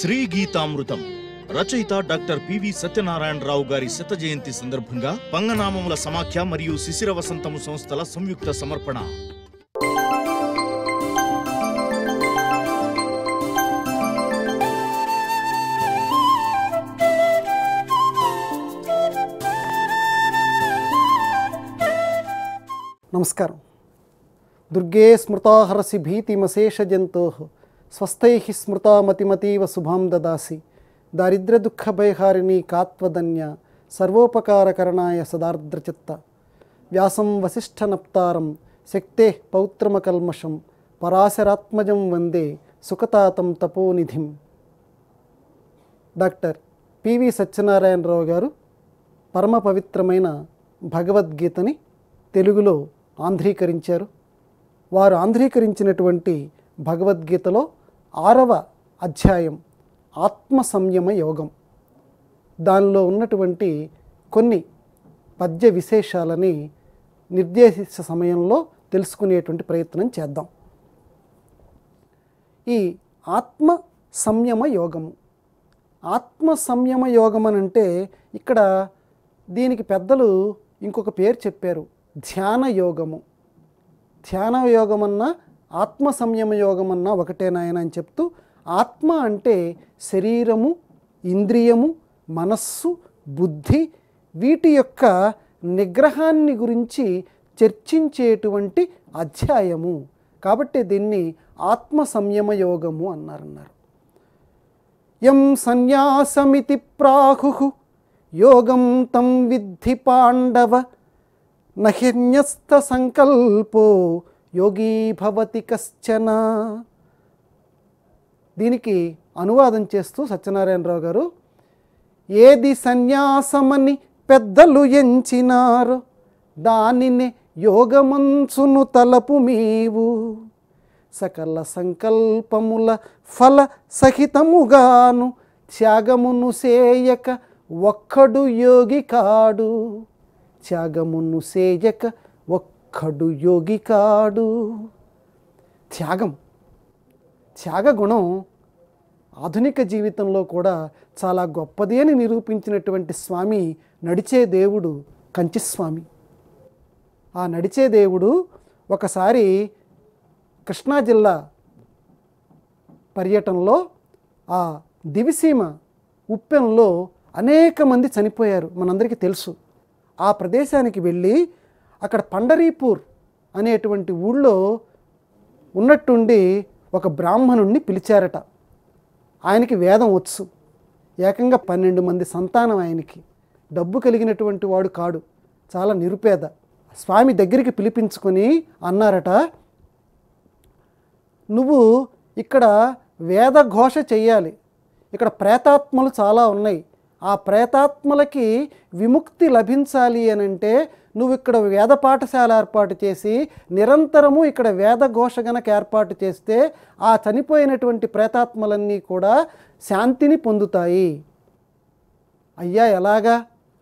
శ్రీ గీతామృతం రచయిత doctor PV Satyanarayana Rao గారి శత జయంతి సందర్భంగా పంగనామముల సమాఖ్య మరియు శిశిర వసంతము సంస్థల సంయుక్త సమర్పణ నమస్కారం దుర్గే స్మృతాహరసి భీతిమశేషజంతో స్వస్థై స్మృతామతిమతీవ శుభాం దదాసి దారిద్ర దుఃఖ భయహారిణి కాత్వదన్య సర్వోపకారకరణాయ సదార్ద్రచిత్త వ్యాసం వసిష్ఠనప్తారం శక్తే పౌత్రమకల్మషం పరాశరాత్మజం వందే సుఖతాతం తపోనిధిం డాక్టర్ పివి సత్యనారాయణరావు గారు పరమ పవిత్రమైన భగవద్గీతని తెలుగులో ఆంధ్రీకరించారు వారు ఆంధ్రీకరించినటువంటి భగవద్గీతలో ఆరవ అధ్యాయం ఆత్మ సంయమ యోగం దానిలో ఉన్నటువంటి కొన్ని పద్య విశేషాలని నిర్దేశిత సమయంలో తెలుసుకునేటువంటి ప్రయత్నం చేద్దాం ఈ ఆత్మ సంయమ యోగము ఆత్మ సంయమ యోగం అని అంటే ఇక్కడ దీనికి పెద్దలు ఇంకొక పేరు చెప్పారు ధ్యాన యోగము ధ్యాన యోగం అన్నా ఆత్మ సంయమ యోగం అన్నా ఒకటేనాయన అని చెప్తూ ఆత్మ అంటే శరీరము ఇంద్రియము మనస్సు బుద్ధి వీటి యొక్క నిగ్రహాన్ని గురించి చర్చించేటువంటి అధ్యాయము కాబట్టి దీన్ని ఆత్మ సంయమ యోగము అన్నారన్నారు ఎం సన్యాసమితి ప్రాహు యోగం తం విద్ధి పాండవ నహిన్యస్త సంకల్పో యోగీ భవతి కశ్చన దీనికి అనువాదం చేస్తూ సత్యనారాయణరావు గారు ఏది సన్యాసమని పెద్దలు ఎంచినారు దానిని యోగమంచును తలపు మీవు సకల సంకల్పముల ఫల సహితముగాను త్యాగమును సేయక ఒక్కడు యోగి కాడు త్యాగమును సేయక ఒక్కడు యోగి కాడు త్యాగం త్యాగ గుణం ఆధునిక జీవితంలో కూడా చాలా గొప్పది అని నిరూపించినటువంటి స్వామి నడిచే దేవుడు కంచిస్వామి ఆ నడిచే దేవుడు ఒకసారి కృష్ణా జిల్లా పర్యటనలో ఆ దివిసీమ ఉప్పెంలో అనేక మంది చనిపోయారు మనందరికీ తెలుసు ఆ ప్రదేశానికి వెళ్ళి అక్కడ పండరీపూర్ అనేటువంటి ఊళ్ళో ఉన్నట్టుండి ఒక బ్రాహ్మణుణ్ణి పిలిచారట ఆయనకి వేదం వచ్చు ఏకంగా పన్నెండు మంది సంతానం ఆయనకి డబ్బు కలిగినటువంటి వాడు కాడు చాలా నిరుపేద స్వామి దగ్గరికి పిలిపించుకొని అన్నారట నువ్వు ఇక్కడ వేద ఘోష చెయ్యాలి ఇక్కడ ప్రేతాత్మలు చాలా ఉన్నాయి ఆ ప్రేతాత్మలకి విముక్తి లభించాలి అని అంటే నువ్వు ఇక్కడ వేద పాఠశాల ఏర్పాటు చేసి నిరంతరము ఇక్కడ వేద ఘోష గనక ఏర్పాటు చేస్తే ఆ చనిపోయినటువంటి ప్రేతాత్మలన్నీ కూడా శాంతిని పొందుతాయి అయ్యా ఎలాగా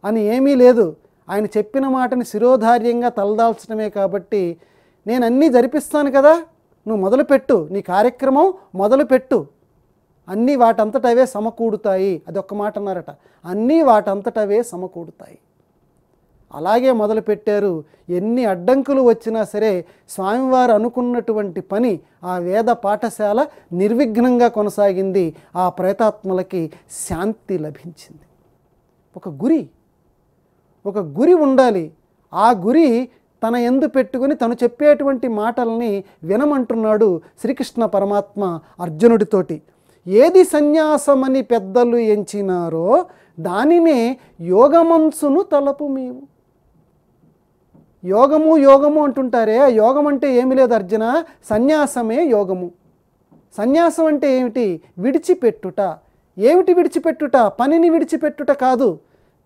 అని ఏమీ లేదు ఆయన చెప్పిన మాటని శిరోధార్యంగా తలదాల్చడమే కాబట్టి నేను అన్నీ జరిపిస్తాను కదా నువ్వు మొదలుపెట్టు నీ కార్యక్రమం మొదలుపెట్టు అన్నీ వాటంతటవే సమకూడుతాయి అది ఒక మాట అన్నారట అన్నీ వాటంతటవే సమకూడుతాయి అలాగే మొదలుపెట్టారు ఎన్ని అడ్డంకులు వచ్చినా సరే స్వామివారు అనుకున్నటువంటి పని ఆ వేద పాఠశాల నిర్విఘ్నంగా కొనసాగింది ఆ ప్రేతాత్మలకి శాంతి లభించింది ఒక గురి ఒక గురి ఉండాలి ఆ గురి తన ఎందు పెట్టుకుని తను చెప్పేటువంటి మాటల్ని వినమంటున్నాడు శ్రీకృష్ణ పరమాత్మ అర్జునుడితోటి ఏది సన్యాసమని పెద్దలు ఎంచినారో దానినే యోగమంసును తలపు మేము యోగము యోగము అంటుంటారే ఆ యోగం అంటే ఏమి లేదు అర్జున సన్యాసమే యోగము సన్యాసం అంటే ఏమిటి విడిచిపెట్టుట ఏమిటి విడిచిపెట్టుట పనిని విడిచిపెట్టుట కాదు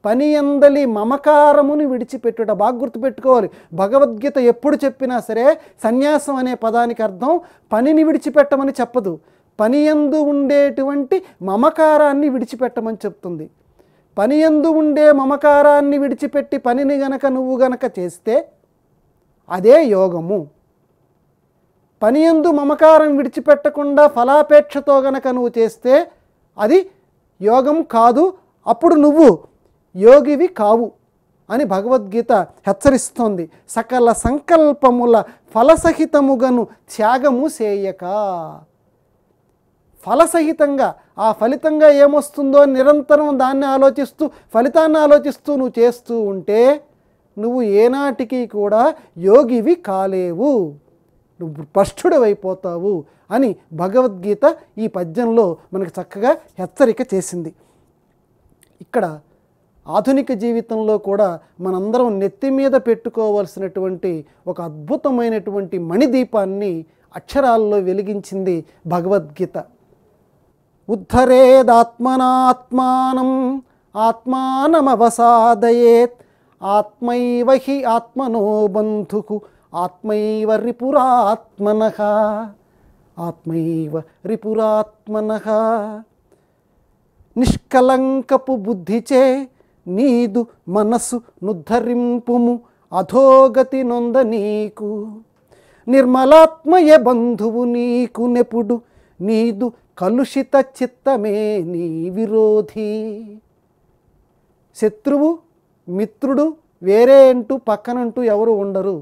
పని ఎందలి మమకారమును విడిచిపెట్టుట బాగా గుర్తుపెట్టుకోవాలి భగవద్గీత ఎప్పుడు చెప్పినా సరే సన్యాసం అనే పదానికి అర్థం పనిని విడిచిపెట్టమని చెప్పదు పని ఎందు ఉండేటువంటి మమకారాన్ని విడిచిపెట్టమని చెప్తుంది పని ఉండే మమకారాన్ని విడిచిపెట్టి పనిని గనక నువ్వు గనక చేస్తే అదే యోగము పని మమకారం విడిచిపెట్టకుండా ఫలాపేక్షతో గనక నువ్వు చేస్తే అది యోగం కాదు అప్పుడు నువ్వు యోగివి కావు అని భగవద్గీత హెచ్చరిస్తోంది సకల సంకల్పముల ఫలసహితముగను త్యాగము చేయక ఫలసహితంగా ఆ ఫలితంగా ఏమొస్తుందో నిరంతరం దాన్ని ఆలోచిస్తూ ఫలితాన్ని ఆలోచిస్తూ నువ్వు చేస్తూ ఉంటే నువ్వు ఏనాటికి కూడా యోగివి కాలేవు నువ్వు భ్రష్టుడవైపోతావు అని భగవద్గీత ఈ పద్యంలో మనకు చక్కగా హెచ్చరిక చేసింది ఇక్కడ ఆధునిక జీవితంలో కూడా మనందరం నెత్తి మీద పెట్టుకోవాల్సినటువంటి ఒక అద్భుతమైనటువంటి మణిదీపాన్ని అక్షరాల్లో వెలిగించింది భగవద్గీత ఉద్ధరేదాత్మనాత్మానం ఆత్మానమవసాదయేత్ ఆత్మైవ హి ఆత్మనో బంధుకు ఆత్మైవ రిపురాత్మన ఆత్మైవ రిపురాత్మన నిష్కలంకపు బుద్ధిచే నీదు మనసు నుద్ధరింపుము అధోగతి నొంద నీకు నిర్మలాత్మయ బంధువు నీకు నెపుడు నీదు కలుషిత చిత్తమే నీ విరోధి శత్రువు మిత్రుడు వేరే అంటూ పక్కనంటూ ఎవరు ఉండరు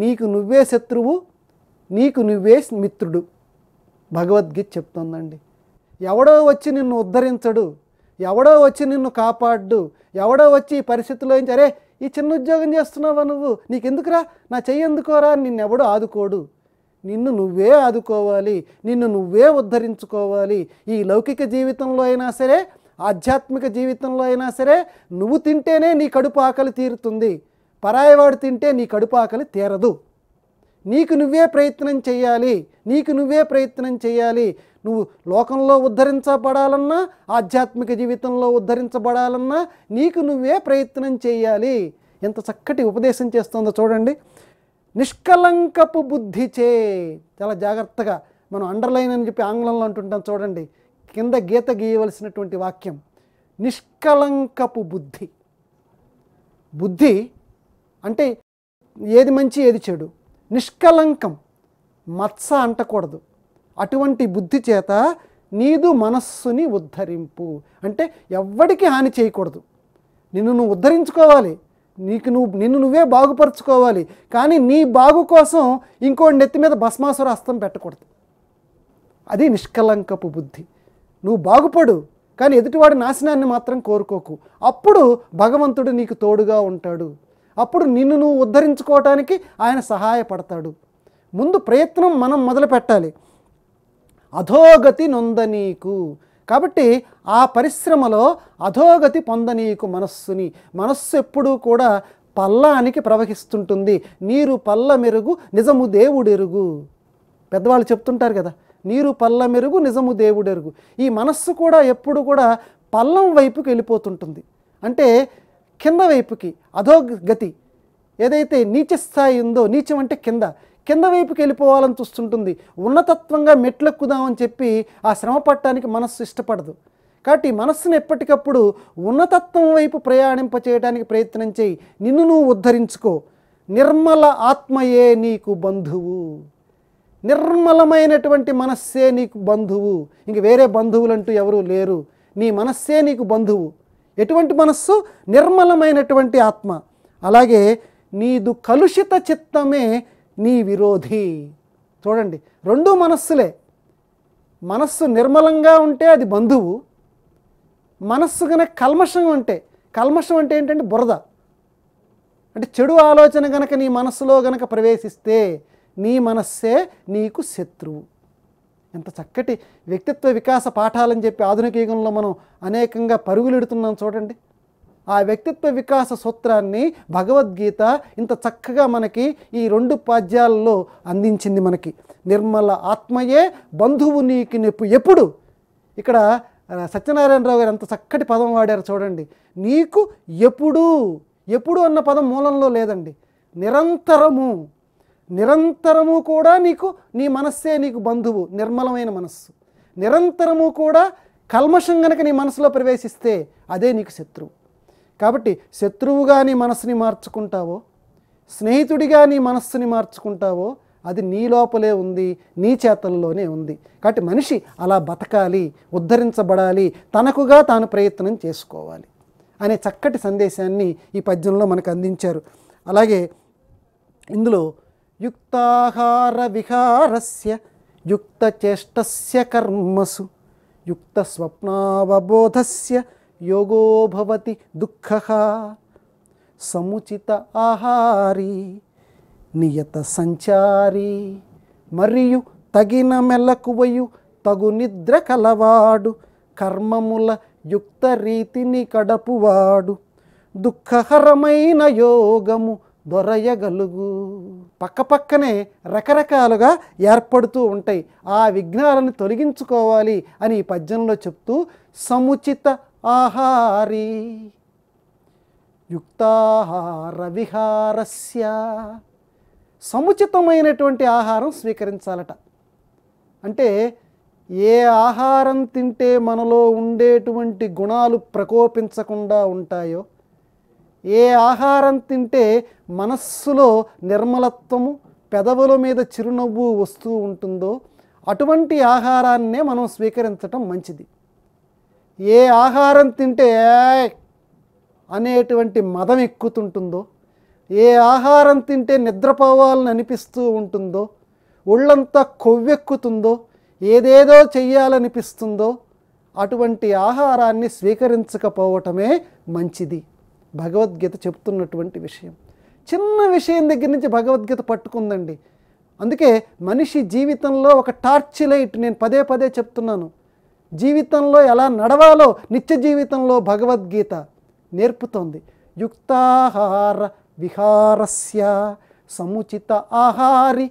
నీకు నువ్వే శత్రువు నీకు నువ్వే మిత్రుడు భగవద్గీత చెప్తోందండి ఎవడో వచ్చి నిన్ను ఉద్ధరించడు ఎవడో వచ్చి నిన్ను కాపాడు ఎవడో వచ్చి ఈ పరిస్థితిలో అరే ఈ చిన్న ఉద్యోగం చేస్తున్నావా నువ్వు నీకెందుకురా నా చెయ్యి ఎందుకోరా నిన్నెవడో ఆదుకోడు నిన్ను నువ్వే ఆదుకోవాలి నిన్ను నువ్వే ఉద్ధరించుకోవాలి ఈ లౌకిక జీవితంలో అయినా సరే ఆధ్యాత్మిక జీవితంలో అయినా సరే నువ్వు తింటేనే నీ కడుపు ఆకలి తీరుతుంది పరాయవాడు తింటే నీ కడుపు ఆకలి తీరదు నీకు నువ్వే ప్రయత్నం చేయాలి నీకు నువ్వే ప్రయత్నం చేయాలి నువ్వు లోకంలో ఉద్ధరించబడాలన్నా ఆధ్యాత్మిక జీవితంలో ఉద్ధరించబడాలన్నా నీకు నువ్వే ప్రయత్నం చేయాలి ఎంత చక్కటి ఉపదేశం చేస్తుందో చూడండి నిష్కలంకపు బుద్ధిచే చాలా జాగ్రత్తగా మనం అండర్లైన్ అని చెప్పి ఆంగ్లంలో అంటుంటాం చూడండి కింద గీత గీయవలసినటువంటి వాక్యం నిష్కలంకపు బుద్ధి బుద్ధి అంటే ఏది మంచి ఏది చెడు నిష్కలంకం మత్స అంటకూడదు అటువంటి బుద్ధి చేత నీదు మనస్సుని ఉద్ధరింపు అంటే ఎవ్వడికి హాని చేయకూడదు నిన్ను నువ్వు ఉద్ధరించుకోవాలి నీకు నువ్వు నిన్ను నువ్వే బాగుపరుచుకోవాలి కానీ నీ బాగు కోసం ఇంకోటి నెత్తి మీద భస్మాసుర అస్తం పెట్టకూడదు అది నిష్కలంకపు బుద్ధి నువ్వు బాగుపడు కానీ ఎదుటివాడి నాశనాన్ని మాత్రం కోరుకోకు అప్పుడు భగవంతుడు నీకు తోడుగా ఉంటాడు అప్పుడు నిన్ను నువ్వు ఉద్ధరించుకోవటానికి ఆయన సహాయపడతాడు ముందు ప్రయత్నం మనం మొదలు పెట్టాలి అధోగతి నొందనీకు కాబట్టి ఆ పరిశ్రమలో అధోగతి పొందనీకు మనస్సుని మనస్సు ఎప్పుడూ కూడా పల్లానికి ప్రవహిస్తుంటుంది నీరు పల్ల మెరుగు నిజము దేవుడెరుగు పెద్దవాళ్ళు చెప్తుంటారు కదా నీరు పల్ల మెరుగు నిజము దేవుడెరుగు ఈ మనస్సు కూడా ఎప్పుడు కూడా పల్లం వైపుకి వెళ్ళిపోతుంటుంది అంటే కింద వైపుకి అధోగతి ఏదైతే నీచస్థాయి ఉందో నీచం అంటే కింద కింద వైపుకి వెళ్ళిపోవాలని చూస్తుంటుంది ఉన్నతత్వంగా మెట్లెక్కుదామని చెప్పి ఆ శ్రమ పట్టడానికి మనస్సు ఇష్టపడదు కాబట్టి మనస్సును ఎప్పటికప్పుడు ఉన్నతత్వం వైపు ప్రయాణింప చేయడానికి ప్రయత్నం చేయి నిన్ను నువ్వు ఉద్ధరించుకో నిర్మల ఆత్మయే నీకు బంధువు నిర్మలమైనటువంటి మనస్సే నీకు బంధువు ఇంక వేరే బంధువులంటూ ఎవరూ లేరు నీ మనస్సే నీకు బంధువు ఎటువంటి మనస్సు నిర్మలమైనటువంటి ఆత్మ అలాగే నీదు కలుషిత చిత్తమే నీ విరోధి చూడండి రెండు మనస్సులే మనస్సు నిర్మలంగా ఉంటే అది బంధువు మనస్సు కనుక కల్మషం అంటే కల్మషం అంటే ఏంటంటే బురద అంటే చెడు ఆలోచన గనక నీ మనస్సులో గనక ప్రవేశిస్తే నీ మనస్సే నీకు శత్రువు ఎంత చక్కటి వ్యక్తిత్వ వికాస పాఠాలని చెప్పి ఆధునిక యుగంలో మనం అనేకంగా పరుగులెడుతున్నాం చూడండి ఆ వ్యక్తిత్వ వికాస సూత్రాన్ని భగవద్గీత ఇంత చక్కగా మనకి ఈ రెండు పాద్యాలలో అందించింది మనకి నిర్మల ఆత్మయే బంధువు నీకు నెప్పు ఎప్పుడు ఇక్కడ సత్యనారాయణరావు గారు ఎంత చక్కటి పదం వాడారు చూడండి నీకు ఎప్పుడు ఎప్పుడు అన్న పదం మూలంలో లేదండి నిరంతరము నిరంతరము కూడా నీకు నీ మనస్సే నీకు బంధువు నిర్మలమైన మనస్సు నిరంతరము కూడా కల్మషం గనక నీ మనసులో ప్రవేశిస్తే అదే నీకు శత్రువు కాబట్టి శత్రువుగా నీ మనస్సుని మార్చుకుంటావో స్నేహితుడిగా నీ మనస్సుని మార్చుకుంటావో అది నీ లోపలే ఉంది నీ చేతల్లోనే ఉంది కాబట్టి మనిషి అలా బతకాలి ఉద్ధరించబడాలి తనకుగా తాను ప్రయత్నం చేసుకోవాలి అనే చక్కటి సందేశాన్ని ఈ పద్యంలో మనకు అందించారు అలాగే ఇందులో యుక్తాహార విహారస్య యుక్త చేష్టస్య కర్మసు యుక్త స్వప్నావబోధస్య యోగో భవతి దుఃఖ సముచిత ఆహారి నియత సంచారి మరియు తగిన మెలకువయు తగు నిద్ర కలవాడు కర్మముల యుక్త రీతిని కడపువాడు దుఃఖహరమైన యోగము దొరయగలుగు పక్కపక్కనే రకరకాలుగా ఏర్పడుతూ ఉంటాయి ఆ విఘ్నాలను తొలగించుకోవాలి అని ఈ పద్యంలో చెప్తూ సముచిత ఆహారీ యుక్తాహార విహారస్య సముచితమైనటువంటి ఆహారం స్వీకరించాలట అంటే ఏ ఆహారం తింటే మనలో ఉండేటువంటి గుణాలు ప్రకోపించకుండా ఉంటాయో ఏ ఆహారం తింటే మనస్సులో నిర్మలత్వము పెదవుల మీద చిరునవ్వు వస్తూ ఉంటుందో అటువంటి ఆహారాన్నే మనం స్వీకరించటం మంచిది ఏ ఆహారం తింటే అనేటువంటి మదం ఎక్కుతుంటుందో ఏ ఆహారం తింటే నిద్రపోవాలని అనిపిస్తూ ఉంటుందో ఒళ్ళంతా కొవ్వెక్కుతుందో ఏదేదో చెయ్యాలనిపిస్తుందో అటువంటి ఆహారాన్ని స్వీకరించకపోవటమే మంచిది భగవద్గీత చెప్తున్నటువంటి విషయం చిన్న విషయం దగ్గర నుంచి భగవద్గీత పట్టుకుందండి అందుకే మనిషి జీవితంలో ఒక టార్చ్ లైట్ నేను పదే పదే చెప్తున్నాను జీవితంలో ఎలా నడవాలో నిత్య జీవితంలో భగవద్గీత నేర్పుతోంది యుక్తాహార విహారస్య సముచిత ఆహారి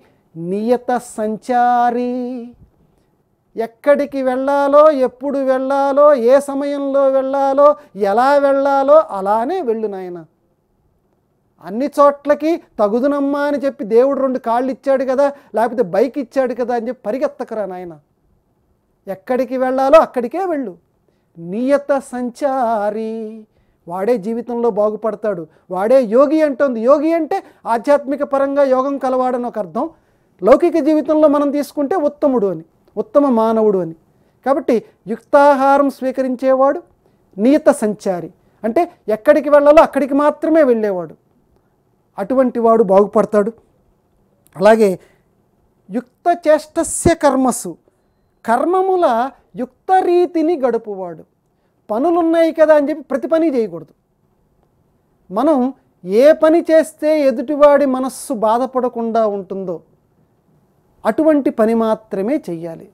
నియత సంచారి ఎక్కడికి వెళ్ళాలో ఎప్పుడు వెళ్ళాలో ఏ సమయంలో వెళ్ళాలో ఎలా వెళ్ళాలో అలానే వెళ్ళు నాయన అన్ని చోట్లకి తగుదునమ్మా అని చెప్పి దేవుడు రెండు కాళ్ళు ఇచ్చాడు కదా లేకపోతే బైక్ ఇచ్చాడు కదా అని చెప్పి పరిగెత్తకరా నాయనా ఎక్కడికి వెళ్ళాలో అక్కడికే వెళ్ళు నియత సంచారి వాడే జీవితంలో బాగుపడతాడు వాడే యోగి అంటుంది యోగి అంటే ఆధ్యాత్మిక పరంగా యోగం కలవాడని ఒక అర్థం లౌకిక జీవితంలో మనం తీసుకుంటే ఉత్తముడు అని ఉత్తమ మానవుడు అని కాబట్టి యుక్తాహారం స్వీకరించేవాడు నియత సంచారి అంటే ఎక్కడికి వెళ్ళాలో అక్కడికి మాత్రమే వెళ్ళేవాడు అటువంటి వాడు బాగుపడతాడు అలాగే యుక్త చేష్టస్య కర్మసు కర్మముల యుక్తరీతిని గడుపువాడు పనులున్నాయి కదా అని చెప్పి ప్రతి పని చేయకూడదు మనం ఏ పని చేస్తే ఎదుటివాడి మనస్సు బాధపడకుండా ఉంటుందో అటువంటి పని మాత్రమే చెయ్యాలి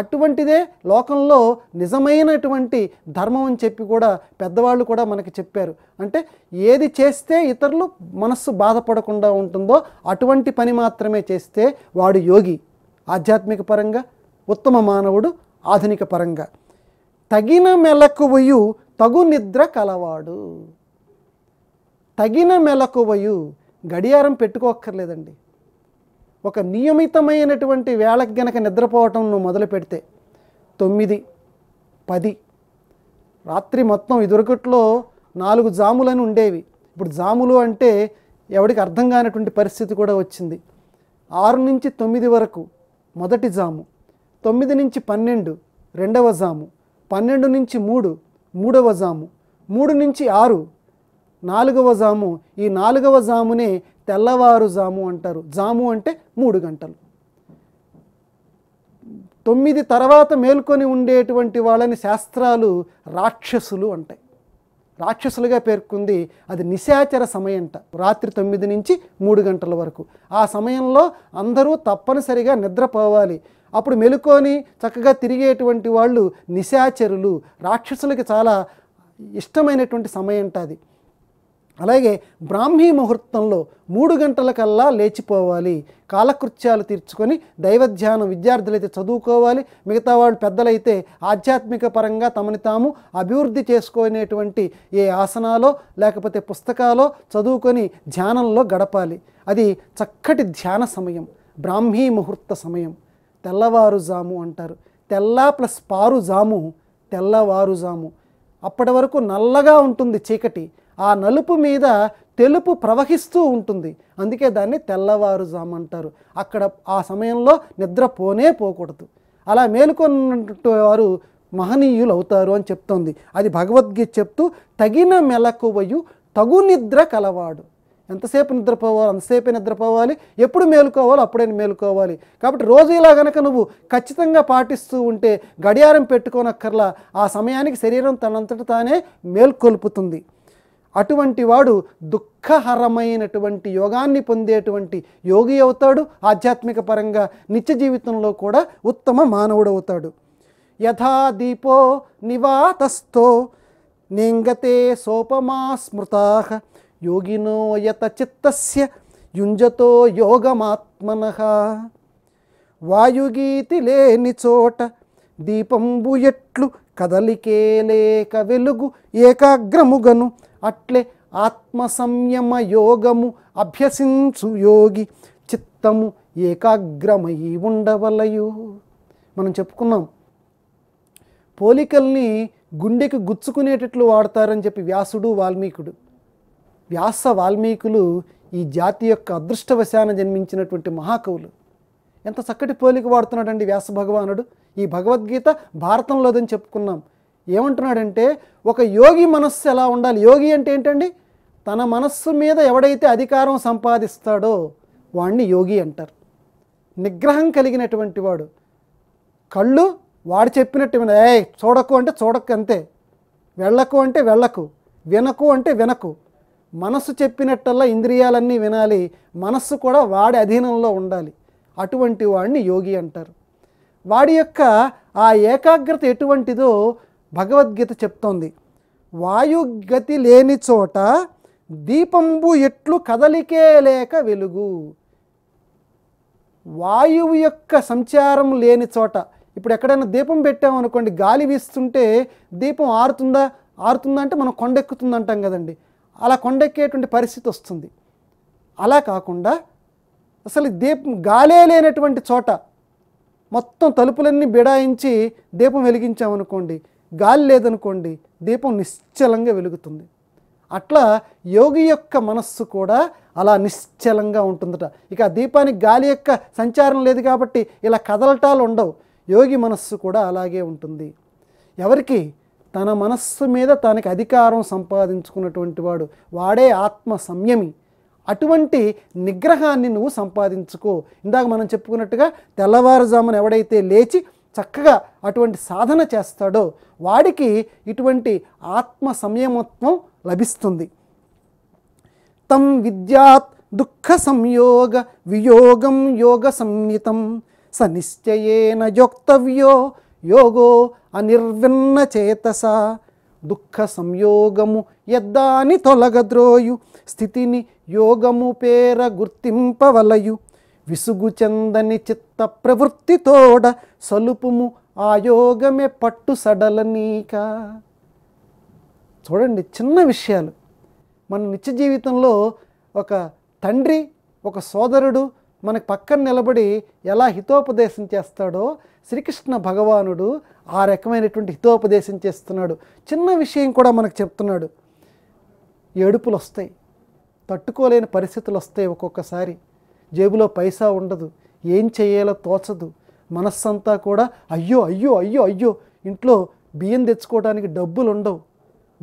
అటువంటిదే లోకంలో నిజమైనటువంటి ధర్మం అని చెప్పి కూడా పెద్దవాళ్ళు కూడా మనకి చెప్పారు అంటే ఏది చేస్తే ఇతరులు మనస్సు బాధపడకుండా ఉంటుందో అటువంటి పని మాత్రమే చేస్తే వాడు యోగి ఆధ్యాత్మిక పరంగా ఉత్తమ మానవుడు ఆధునిక పరంగా తగిన మెలకువయు తగు నిద్ర కలవాడు తగిన మెలకువయు గడియారం పెట్టుకోక్కర్లేదండి ఒక నియమితమైనటువంటి వేళకు గనక నిద్రపోవటం నువ్వు మొదలు పెడితే తొమ్మిది పది రాత్రి మొత్తం ఇదివరకట్లో నాలుగు జాములని ఉండేవి ఇప్పుడు జాములు అంటే ఎవడికి అర్థం కానటువంటి పరిస్థితి కూడా వచ్చింది ఆరు నుంచి తొమ్మిది వరకు మొదటి జాము తొమ్మిది నుంచి పన్నెండు రెండవ జాము పన్నెండు నుంచి మూడు మూడవ జాము మూడు నుంచి ఆరు నాలుగవ జాము ఈ నాలుగవ జామునే తెల్లవారు జాము అంటారు జాము అంటే మూడు గంటలు తొమ్మిది తర్వాత మేల్కొని ఉండేటువంటి వాళ్ళని శాస్త్రాలు రాక్షసులు అంటాయి రాక్షసులుగా పేర్కొంది అది నిశాచర సమయంట రాత్రి తొమ్మిది నుంచి మూడు గంటల వరకు ఆ సమయంలో అందరూ తప్పనిసరిగా నిద్రపోవాలి అప్పుడు మెలుకొని చక్కగా తిరిగేటువంటి వాళ్ళు నిశాచరులు రాక్షసులకి చాలా ఇష్టమైనటువంటి సమయం అది అలాగే బ్రాహ్మీ ముహూర్తంలో మూడు గంటలకల్లా లేచిపోవాలి కాలకృత్యాలు తీర్చుకొని దైవధ్యానం విద్యార్థులైతే చదువుకోవాలి మిగతా వాళ్ళు పెద్దలైతే ఆధ్యాత్మిక పరంగా తమని తాము అభివృద్ధి చేసుకునేటువంటి ఏ ఆసనాలో లేకపోతే పుస్తకాలో చదువుకొని ధ్యానంలో గడపాలి అది చక్కటి ధ్యాన సమయం బ్రాహ్మీ ముహూర్త సమయం తెల్లవారుజాము అంటారు తెల్ల ప్లస్ పారుజాము తెల్లవారుజాము అప్పటి వరకు నల్లగా ఉంటుంది చీకటి ఆ నలుపు మీద తెలుపు ప్రవహిస్తూ ఉంటుంది అందుకే దాన్ని తెల్లవారుజాము అంటారు అక్కడ ఆ సమయంలో నిద్ర పోనే పోకూడదు అలా మేలుకొన్నట్టు వారు మహనీయులు అవుతారు అని చెప్తోంది అది భగవద్గీత చెప్తూ తగిన మెలకువయు తగు నిద్ర కలవాడు ఎంతసేపు నిద్రపోవాలి అంతసేపే నిద్రపోవాలి ఎప్పుడు మేలుకోవాలో అప్పుడే మేలుకోవాలి కాబట్టి రోజు ఇలా గనక నువ్వు ఖచ్చితంగా పాటిస్తూ ఉంటే గడియారం పెట్టుకోనక్కర్లా ఆ సమయానికి శరీరం తనంతట తానే మేల్కొల్పుతుంది అటువంటి వాడు దుఃఖహరమైనటువంటి యోగాన్ని పొందేటువంటి యోగి అవుతాడు ఆధ్యాత్మిక పరంగా నిత్య జీవితంలో కూడా ఉత్తమ మానవుడవుతాడు యథా దీపో నివాతస్థో నింగతే సోపమా స్మృతాహ యోగినో యత చిత్తస్య యుంజతో యోగమాత్మన వాయుగీతి లేని చోట దీపంబు ఎట్లు కదలికే లేక వెలుగు ఏకాగ్రముగను అట్లే ఆత్మ సంయమ యోగము అభ్యసించు యోగి చిత్తము ఏకాగ్రమై ఉండవలయు మనం చెప్పుకున్నాం పోలికల్ని గుండెకి గుచ్చుకునేటట్లు వాడతారని చెప్పి వ్యాసుడు వాల్మీకుడు వ్యాస వాల్మీకులు ఈ జాతి యొక్క అదృష్టవశాన జన్మించినటువంటి మహాకవులు ఎంత చక్కటి పోలిక వాడుతున్నాడండి వ్యాస భగవానుడు ఈ భగవద్గీత భారతంలోదని చెప్పుకున్నాం ఏమంటున్నాడంటే ఒక యోగి మనస్సు ఎలా ఉండాలి యోగి అంటే ఏంటండి తన మనస్సు మీద ఎవడైతే అధికారం సంపాదిస్తాడో వాణ్ణి యోగి అంటారు నిగ్రహం కలిగినటువంటి వాడు కళ్ళు వాడు చెప్పినట్టు ఏ చూడకు అంటే చూడకు అంతే వెళ్ళకు అంటే వెళ్ళకు వినకు అంటే వినకు మనస్సు చెప్పినట్టల్లా ఇంద్రియాలన్నీ వినాలి మనస్సు కూడా వాడి అధీనంలో ఉండాలి అటువంటి వాడిని యోగి అంటారు వాడి యొక్క ఆ ఏకాగ్రత ఎటువంటిదో భగవద్గీత చెప్తోంది వాయుగతి లేని చోట దీపంబు ఎట్లు కదలికే లేక వెలుగు వాయువు యొక్క సంచారం లేని చోట ఇప్పుడు ఎక్కడైనా దీపం పెట్టామనుకోండి గాలి వీస్తుంటే దీపం ఆరుతుందా ఆరుతుందా అంటే మనం కొండెక్కుతుందంటాం కదండి అలా కొండెక్కేటువంటి పరిస్థితి వస్తుంది అలా కాకుండా అసలు దీపం గాలే లేనటువంటి చోట మొత్తం తలుపులన్నీ బిడాయించి దీపం వెలిగించామనుకోండి గాలి లేదనుకోండి దీపం నిశ్చలంగా వెలుగుతుంది అట్లా యోగి యొక్క మనస్సు కూడా అలా నిశ్చలంగా ఉంటుందట ఇక దీపానికి గాలి యొక్క సంచారం లేదు కాబట్టి ఇలా కదలటాలు ఉండవు యోగి మనస్సు కూడా అలాగే ఉంటుంది ఎవరికి తన మనస్సు మీద తనకి అధికారం సంపాదించుకున్నటువంటి వాడు వాడే ఆత్మ సంయమి అటువంటి నిగ్రహాన్ని నువ్వు సంపాదించుకో ఇందాక మనం చెప్పుకున్నట్టుగా తెల్లవారుజామున ఎవడైతే లేచి చక్కగా అటువంటి సాధన చేస్తాడో వాడికి ఇటువంటి ఆత్మ సంయమత్వం లభిస్తుంది తం విద్యాత్ దుఃఖ సంయోగ వియోగం యోగ సంయుతం సనిశ్చయేన యోక్తవ్యో యోగో అనిర్విన్న చేతస దుఃఖ సంయోగము ఎద్దాని తొలగద్రోయు స్థితిని యోగము పేర గుర్తింపవలయు విసుగు చెందని చిత్త ప్రవృత్తితోడ సలుపుము ఆ యోగమే పట్టు సడలనీక చూడండి చిన్న విషయాలు మన నిత్య జీవితంలో ఒక తండ్రి ఒక సోదరుడు మనకు పక్కన నిలబడి ఎలా హితోపదేశం చేస్తాడో శ్రీకృష్ణ భగవానుడు ఆ రకమైనటువంటి హితోపదేశం చేస్తున్నాడు చిన్న విషయం కూడా మనకు చెప్తున్నాడు ఏడుపులు వస్తాయి తట్టుకోలేని పరిస్థితులు వస్తాయి ఒక్కొక్కసారి జేబులో పైసా ఉండదు ఏం చేయాలో తోచదు మనస్సంతా కూడా అయ్యో అయ్యో అయ్యో అయ్యో ఇంట్లో బియ్యం తెచ్చుకోవడానికి డబ్బులు ఉండవు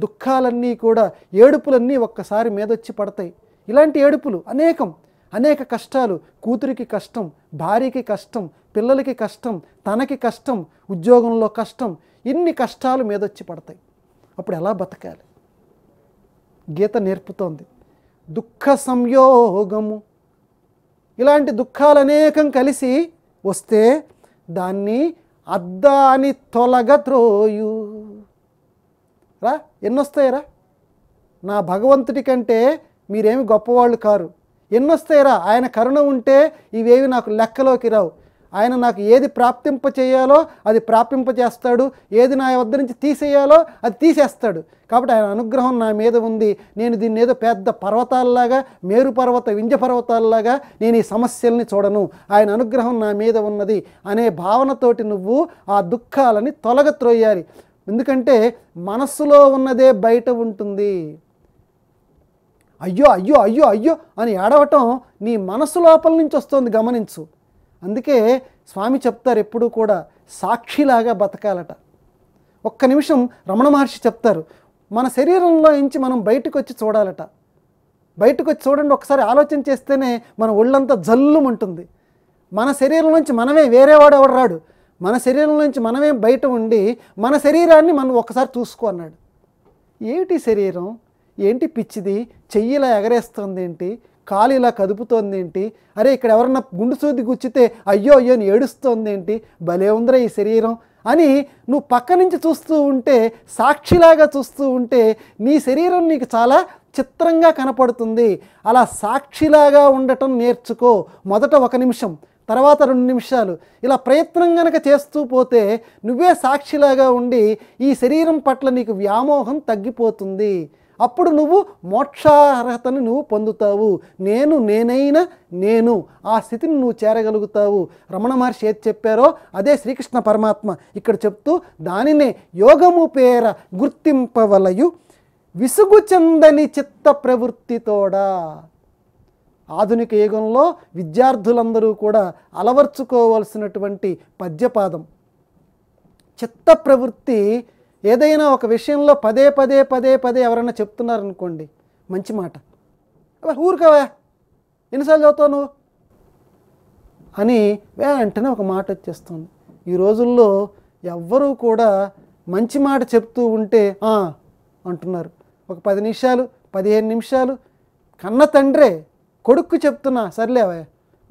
దుఃఖాలన్నీ కూడా ఏడుపులన్నీ ఒక్కసారి మీదొచ్చి పడతాయి ఇలాంటి ఏడుపులు అనేకం అనేక కష్టాలు కూతురికి కష్టం భార్యకి కష్టం పిల్లలకి కష్టం తనకి కష్టం ఉద్యోగంలో కష్టం ఇన్ని కష్టాలు మీదొచ్చి పడతాయి అప్పుడు ఎలా బతకాలి గీత నేర్పుతోంది దుఃఖ సంయోగము ఇలాంటి దుఃఖాలు అనేకం కలిసి వస్తే దాన్ని అద్దాని తొలగ త్రోయు రా ఎన్నొస్తాయరా నా భగవంతుడి కంటే మీరేమి గొప్పవాళ్ళు కారు ఎన్నొస్తాయిరా ఆయన కరుణ ఉంటే ఇవేవి నాకు లెక్కలోకి రావు ఆయన నాకు ఏది ప్రాప్తింప చేయాలో అది ప్రాప్తింప చేస్తాడు ఏది నా వద్ద నుంచి తీసేయాలో అది తీసేస్తాడు కాబట్టి ఆయన అనుగ్రహం నా మీద ఉంది నేను దీన్ని ఏదో పెద్ద పర్వతాలలాగా మేరు పర్వత వింజ పర్వతాలలాగా నేను ఈ సమస్యల్ని చూడను ఆయన అనుగ్రహం నా మీద ఉన్నది అనే భావనతోటి నువ్వు ఆ దుఃఖాలని తొలగ త్రోయాలి ఎందుకంటే మనస్సులో ఉన్నదే బయట ఉంటుంది అయ్యో అయ్యో అయ్యో అయ్యో అని ఏడవటం నీ మనసు లోపల నుంచి వస్తుంది గమనించు అందుకే స్వామి చెప్తారు ఎప్పుడూ కూడా సాక్షిలాగా బతకాలట ఒక్క నిమిషం రమణ మహర్షి చెప్తారు మన శరీరంలో నుంచి మనం బయటకు వచ్చి చూడాలట బయటకు వచ్చి చూడండి ఒకసారి ఆలోచన చేస్తేనే మన ఒళ్ళంతా ఉంటుంది మన శరీరం నుంచి మనమే వేరేవాడు ఎవడు రాడు మన శరీరం నుంచి మనమే బయట ఉండి మన శరీరాన్ని మనం ఒకసారి చూసుకో అన్నాడు ఏమిటి శరీరం ఏంటి పిచ్చిది చెయ్యి ఇలా ఎగరేస్తుంది ఏంటి కాలు ఇలా కదుపుతోంది ఏంటి అరే ఇక్కడ ఎవరన్నా గుండు సూది గుచ్చితే అయ్యో అయ్యో ఏడుస్తోంది ఏంటి భలే ఉందిరా ఈ శరీరం అని నువ్వు పక్క నుంచి చూస్తూ ఉంటే సాక్షిలాగా చూస్తూ ఉంటే నీ శరీరం నీకు చాలా చిత్రంగా కనపడుతుంది అలా సాక్షిలాగా ఉండటం నేర్చుకో మొదట ఒక నిమిషం తర్వాత రెండు నిమిషాలు ఇలా ప్రయత్నం కనుక చేస్తూ పోతే నువ్వే సాక్షిలాగా ఉండి ఈ శరీరం పట్ల నీకు వ్యామోహం తగ్గిపోతుంది అప్పుడు నువ్వు మోక్షార్హతను నువ్వు పొందుతావు నేను నేనైనా నేను ఆ స్థితిని నువ్వు చేరగలుగుతావు రమణ మహర్షి ఏది చెప్పారో అదే శ్రీకృష్ణ పరమాత్మ ఇక్కడ చెప్తూ దానినే యోగము పేర గుర్తింపవలయు విసుగు చెందని చిత్త ప్రవృత్తితోడా ఆధునిక యుగంలో విద్యార్థులందరూ కూడా అలవర్చుకోవలసినటువంటి పద్యపాదం చిత్త ప్రవృత్తి ఏదైనా ఒక విషయంలో పదే పదే పదే పదే ఎవరైనా చెప్తున్నారనుకోండి మంచి మాట ఊరుకోవా ఎన్నిసార్లు చదువుతావు నువ్వు అని వెంటనే ఒక మాట వచ్చేస్తుంది ఈ రోజుల్లో ఎవ్వరూ కూడా మంచి మాట చెప్తూ ఉంటే అంటున్నారు ఒక పది నిమిషాలు పదిహేను నిమిషాలు కన్న తండ్రే కొడుక్కు చెప్తున్నా సర్లేవా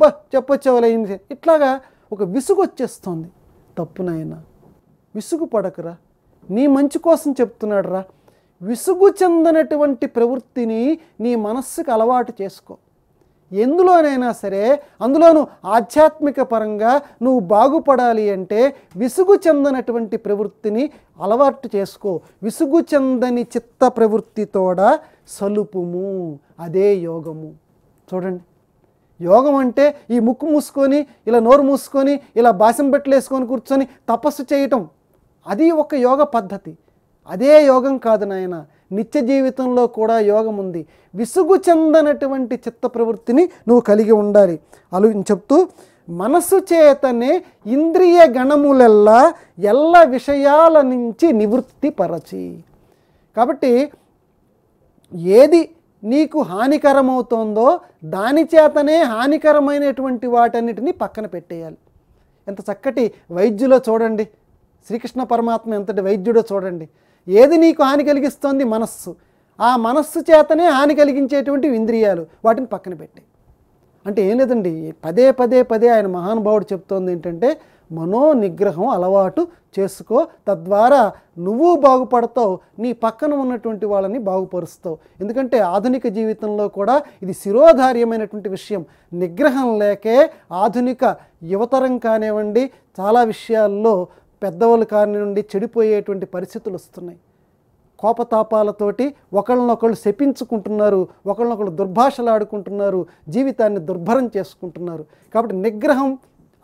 బా చెప్పొచ్చేవాలే ఇట్లాగా ఒక విసుగు వచ్చేస్తుంది తప్పునైనా విసుగు పడకరా నీ మంచి కోసం చెప్తున్నాడు రా విసుగు చెందనటువంటి ప్రవృత్తిని నీ మనస్సుకు అలవాటు చేసుకో ఎందులోనైనా సరే అందులోనూ ఆధ్యాత్మిక పరంగా నువ్వు బాగుపడాలి అంటే విసుగు చెందనటువంటి ప్రవృత్తిని అలవాటు చేసుకో విసుగు చెందని చిత్త ప్రవృత్తితోడ సలుపుము అదే యోగము చూడండి యోగం అంటే ఈ ముక్కు మూసుకొని ఇలా నోరు మూసుకొని ఇలా బాసం పెట్టలేసుకొని కూర్చొని తపస్సు చేయటం అది ఒక యోగ పద్ధతి అదే యోగం కాదు నాయన నిత్య జీవితంలో కూడా యోగం ఉంది విసుగు చెందనటువంటి చిత్త ప్రవృత్తిని నువ్వు కలిగి ఉండాలి అలు చెప్తూ మనసు చేతనే ఇంద్రియ గణములెల్లా ఎల్ల విషయాల నుంచి నివృత్తి పరచి కాబట్టి ఏది నీకు హానికరమవుతోందో దాని చేతనే హానికరమైనటువంటి వాటన్నిటిని పక్కన పెట్టేయాలి ఎంత చక్కటి వైద్యులో చూడండి శ్రీకృష్ణ పరమాత్మ ఎంతటి వైద్యుడో చూడండి ఏది నీకు హాని కలిగిస్తోంది మనస్సు ఆ మనస్సు చేతనే హాని కలిగించేటువంటి ఇంద్రియాలు వాటిని పక్కన పెట్టి అంటే ఏం లేదండి పదే పదే పదే ఆయన మహానుభావుడు చెప్తోంది ఏంటంటే మనో నిగ్రహం అలవాటు చేసుకో తద్వారా నువ్వు బాగుపడతావు నీ పక్కన ఉన్నటువంటి వాళ్ళని బాగుపరుస్తావు ఎందుకంటే ఆధునిక జీవితంలో కూడా ఇది శిరోధార్యమైనటువంటి విషయం నిగ్రహం లేకే ఆధునిక యువతరం కానివ్వండి చాలా విషయాల్లో పెద్దవాళ్ళ కాని నుండి చెడిపోయేటువంటి పరిస్థితులు వస్తున్నాయి కోపతాపాలతోటి ఒకళ్ళనొకళ్ళు శపించుకుంటున్నారు ఒకళ్ళనొకళ్ళు దుర్భాషలాడుకుంటున్నారు జీవితాన్ని దుర్భరం చేసుకుంటున్నారు కాబట్టి నిగ్రహం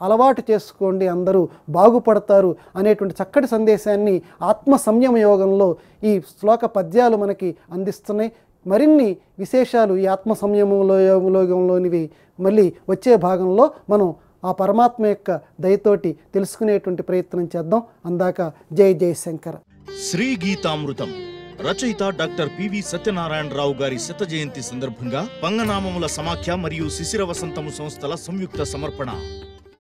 అలవాటు చేసుకోండి అందరూ బాగుపడతారు అనేటువంటి చక్కటి సందేశాన్ని ఆత్మ సంయమ యోగంలో ఈ శ్లోక పద్యాలు మనకి అందిస్తున్నాయి మరిన్ని విశేషాలు ఈ ఆత్మ సంయమంలో యోగంలోనివి మళ్ళీ వచ్చే భాగంలో మనం ఆ పరమాత్మ యొక్క దయతోటి తెలుసుకునేటువంటి ప్రయత్నం చేద్దాం అందాక జై జయశంకర్ శ్రీ గీతామృతం రచయిత డాక్టర్ పివి సత్యనారాయణరావు గారి శత జయంతి సందర్భంగా పంగనామముల సమాఖ్య మరియు శిశిర వసంతము సంస్థల సంయుక్త సమర్పణ